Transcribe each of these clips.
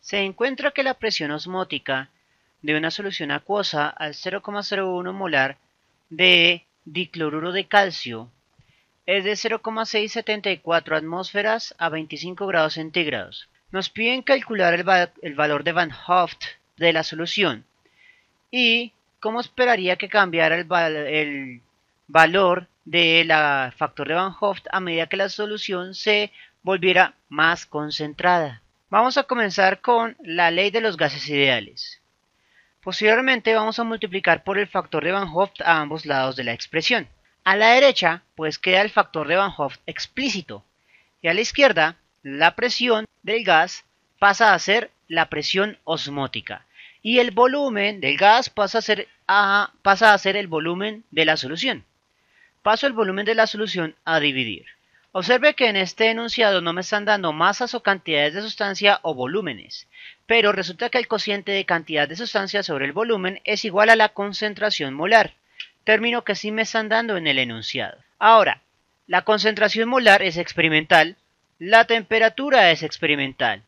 se encuentra que la presión osmótica de una solución acuosa al 0,01 molar de dicloruro de calcio es de 0,674 atmósferas a 25 grados centígrados. Nos piden calcular el, valor de Van Hoft de la solución y cómo esperaría que cambiara el, valor del factor de Van Hoft a medida que la solución se volviera más concentrada. Vamos a comenzar con la ley de los gases ideales. Posteriormente vamos a multiplicar por el factor de Van a ambos lados de la expresión. A la derecha pues queda el factor de Van explícito y a la izquierda la presión del gas pasa a ser la presión osmótica y el volumen del gas pasa a ser, pasa a ser el volumen de la solución. Paso el volumen de la solución a dividir. Observe que en este enunciado no me están dando masas o cantidades de sustancia o volúmenes, pero resulta que el cociente de cantidad de sustancia sobre el volumen es igual a la concentración molar, término que sí me están dando en el enunciado. Ahora, la concentración molar es experimental, la temperatura es experimental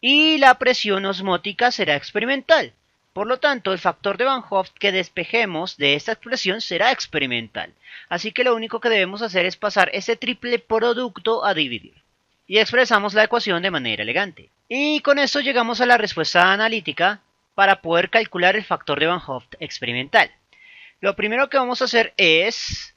y la presión osmótica será experimental. Por lo tanto, el factor de Van Hoff que despejemos de esta expresión será experimental. Así que lo único que debemos hacer es pasar ese triple producto a dividir. Y expresamos la ecuación de manera elegante. Y con eso llegamos a la respuesta analítica para poder calcular el factor de Van Hoff experimental. Lo primero que vamos a hacer es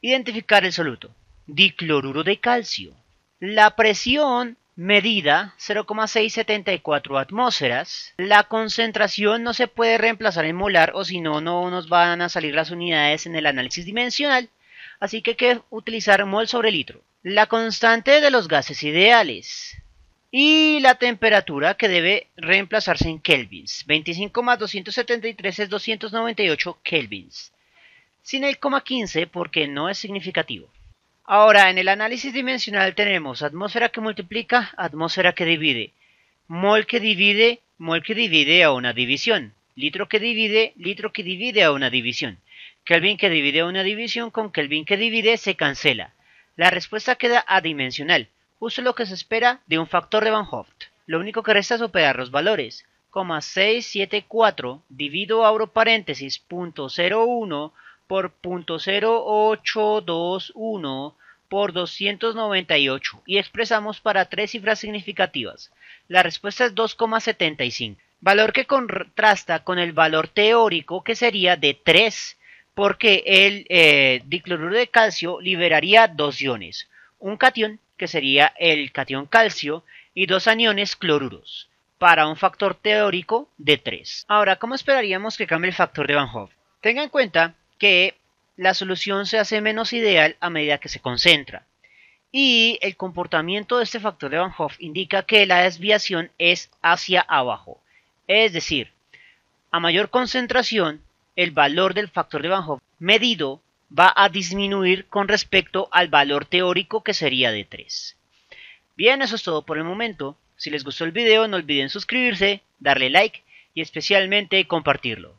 identificar el soluto. Dicloruro de calcio. La presión medida 0,674 atmósferas. La concentración no se puede reemplazar en molar o si no, no nos van a salir las unidades en el análisis dimensional, así que hay que utilizar mol sobre litro. La constante de los gases ideales. Y la temperatura que debe reemplazarse en kelvins. 25 más 273 es 298 kelvins. Sin el coma 15 porque no es significativo. Ahora, en el análisis dimensional tenemos atmósfera que multiplica, atmósfera que divide, mol que divide, mol que divide a una división, litro que divide, litro que divide a una división, Kelvin que divide a una división con Kelvin que divide se cancela. La respuesta queda adimensional, justo lo que se espera de un factor de Van Hoft. Lo único que resta es operar los valores. 674 divido abro paréntesis punto por .0821 por 298 y expresamos para tres cifras significativas. La respuesta es 2,75, valor que contrasta con el valor teórico que sería de 3 porque el eh, dicloruro de calcio liberaría dos iones, un catión que sería el catión calcio y dos aniones cloruros para un factor teórico de 3. Ahora, ¿cómo esperaríamos que cambie el factor de Van Hove? Tenga en cuenta que la solución se hace menos ideal a medida que se concentra. Y el comportamiento de este factor de Van Hoff indica que la desviación es hacia abajo. Es decir, a mayor concentración, el valor del factor de Van Hoff medido va a disminuir con respecto al valor teórico que sería de 3. Bien, eso es todo por el momento. Si les gustó el video no olviden suscribirse, darle like y especialmente compartirlo.